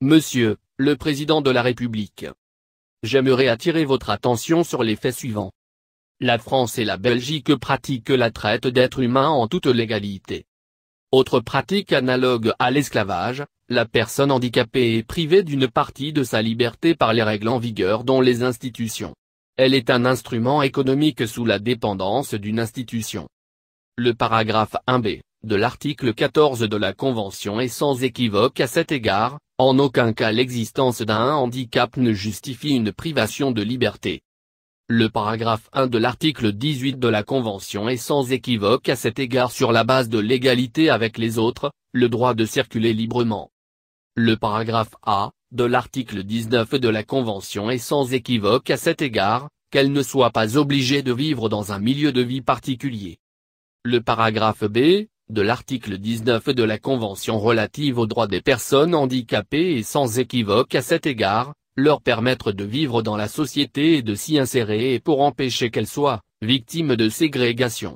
Monsieur, le Président de la République. J'aimerais attirer votre attention sur les faits suivants. La France et la Belgique pratiquent la traite d'êtres humains en toute légalité. Autre pratique analogue à l'esclavage, la personne handicapée est privée d'une partie de sa liberté par les règles en vigueur dans les institutions. Elle est un instrument économique sous la dépendance d'une institution. Le paragraphe 1b de l'article 14 de la Convention est sans équivoque à cet égard, en aucun cas l'existence d'un handicap ne justifie une privation de liberté. Le paragraphe 1 de l'article 18 de la Convention est sans équivoque à cet égard sur la base de l'égalité avec les autres, le droit de circuler librement. Le paragraphe A, de l'article 19 de la Convention est sans équivoque à cet égard, qu'elle ne soit pas obligée de vivre dans un milieu de vie particulier. Le paragraphe B, de l'article 19 de la Convention relative aux droits des personnes handicapées et sans équivoque à cet égard, leur permettre de vivre dans la société et de s'y insérer et pour empêcher qu'elles soient victimes de ségrégation.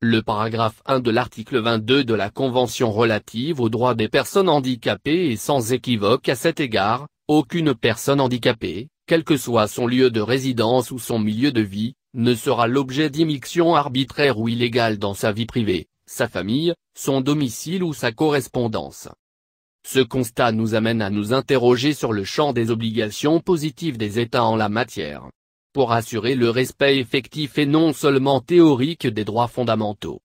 Le paragraphe 1 de l'article 22 de la Convention relative aux droits des personnes handicapées et sans équivoque à cet égard, aucune personne handicapée, quel que soit son lieu de résidence ou son milieu de vie, ne sera l'objet d'immixtion arbitraire ou illégale dans sa vie privée, sa famille, son domicile ou sa correspondance. Ce constat nous amène à nous interroger sur le champ des obligations positives des États en la matière. Pour assurer le respect effectif et non seulement théorique des droits fondamentaux.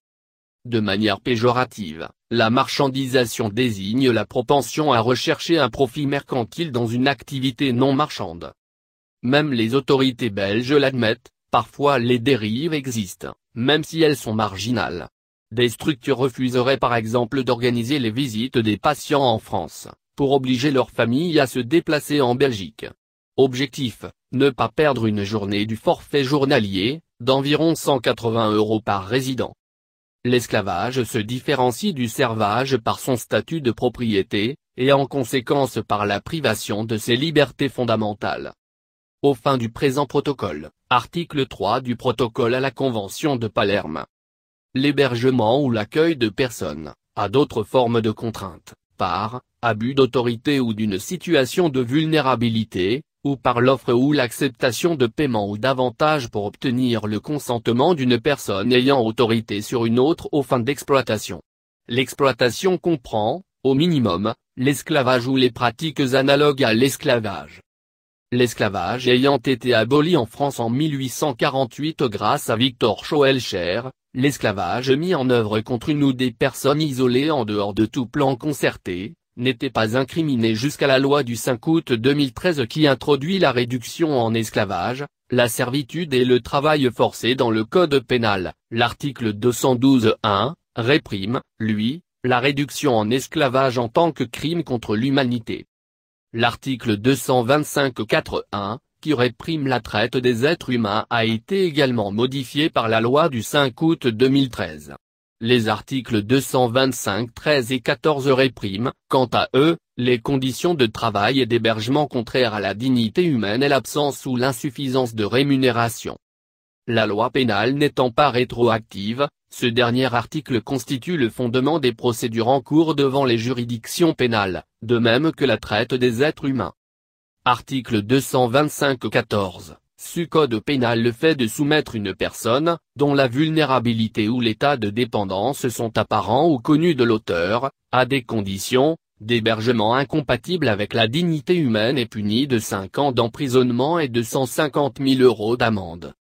De manière péjorative, la marchandisation désigne la propension à rechercher un profit mercantile dans une activité non marchande. Même les autorités belges l'admettent, parfois les dérives existent, même si elles sont marginales. Des structures refuseraient par exemple d'organiser les visites des patients en France, pour obliger leurs familles à se déplacer en Belgique. Objectif, ne pas perdre une journée du forfait journalier, d'environ 180 euros par résident. L'esclavage se différencie du servage par son statut de propriété, et en conséquence par la privation de ses libertés fondamentales. Au fin du présent protocole, article 3 du protocole à la Convention de Palerme, l'hébergement ou l'accueil de personnes, à d'autres formes de contraintes, par abus d'autorité ou d'une situation de vulnérabilité, ou par l'offre ou l'acceptation de paiement ou d'avantages pour obtenir le consentement d'une personne ayant autorité sur une autre aux fins d'exploitation. L'exploitation comprend, au minimum, l'esclavage ou les pratiques analogues à l'esclavage l'esclavage ayant été aboli en France en 1848 grâce à Victor Schoelcher, l'esclavage mis en œuvre contre une ou des personnes isolées en dehors de tout plan concerté, n'était pas incriminé jusqu'à la loi du 5 août 2013 qui introduit la réduction en esclavage, la servitude et le travail forcé dans le Code pénal. L'article 212.1, réprime, lui, la réduction en esclavage en tant que crime contre l'humanité. L'article 225 225.4.1, qui réprime la traite des êtres humains a été également modifié par la loi du 5 août 2013. Les articles 225 13 et 14 répriment, quant à eux, les conditions de travail et d'hébergement contraires à la dignité humaine et l'absence ou l'insuffisance de rémunération. La loi pénale n'étant pas rétroactive, ce dernier article constitue le fondement des procédures en cours devant les juridictions pénales, de même que la traite des êtres humains. Article 225-14. Su code pénal le fait de soumettre une personne, dont la vulnérabilité ou l'état de dépendance sont apparents ou connus de l'auteur, à des conditions, d'hébergement incompatibles avec la dignité humaine est puni de 5 ans d'emprisonnement et de 150 000 euros d'amende.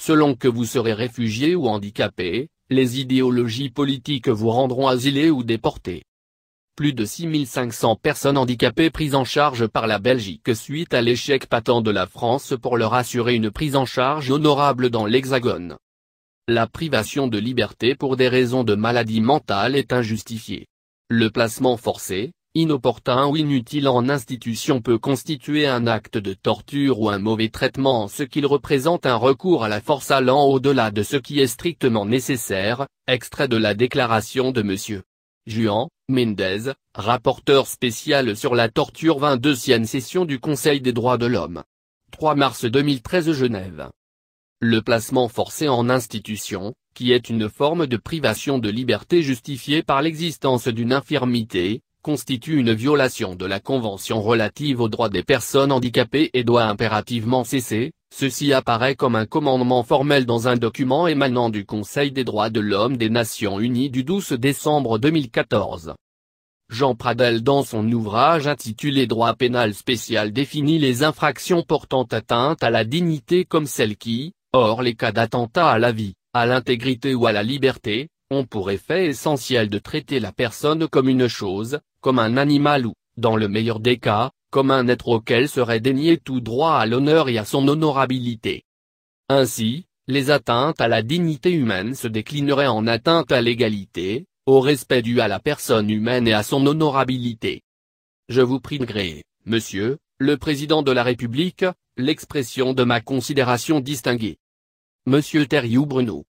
Selon que vous serez réfugié ou handicapé, les idéologies politiques vous rendront asilé ou déporté. Plus de 6500 personnes handicapées prises en charge par la Belgique suite à l'échec patent de la France pour leur assurer une prise en charge honorable dans l'Hexagone. La privation de liberté pour des raisons de maladie mentale est injustifiée. Le placement forcé, inopportun ou inutile en institution peut constituer un acte de torture ou un mauvais traitement ce qu'il représente un recours à la force allant au-delà de ce qui est strictement nécessaire, extrait de la déclaration de M. Juan, Mendez, rapporteur spécial sur la torture 22e session du Conseil des droits de l'homme. 3 mars 2013 Genève. Le placement forcé en institution, qui est une forme de privation de liberté justifiée par l'existence d'une infirmité, constitue une violation de la Convention relative aux droits des personnes handicapées et doit impérativement cesser, ceci apparaît comme un commandement formel dans un document émanant du Conseil des droits de l'homme des Nations Unies du 12 décembre 2014. Jean Pradel dans son ouvrage intitulé Droit pénal spécial définit les infractions portant atteinte à la dignité comme celles qui, hors les cas d'attentat à la vie, à l'intégrité ou à la liberté, ont pour effet essentiel de traiter la personne comme une chose, comme un animal ou, dans le meilleur des cas, comme un être auquel serait dénié tout droit à l'honneur et à son honorabilité. Ainsi, les atteintes à la dignité humaine se déclineraient en atteintes à l'égalité, au respect dû à la personne humaine et à son honorabilité. Je vous prie de gré, monsieur, le président de la République, l'expression de ma considération distinguée. Monsieur Thériault Bruno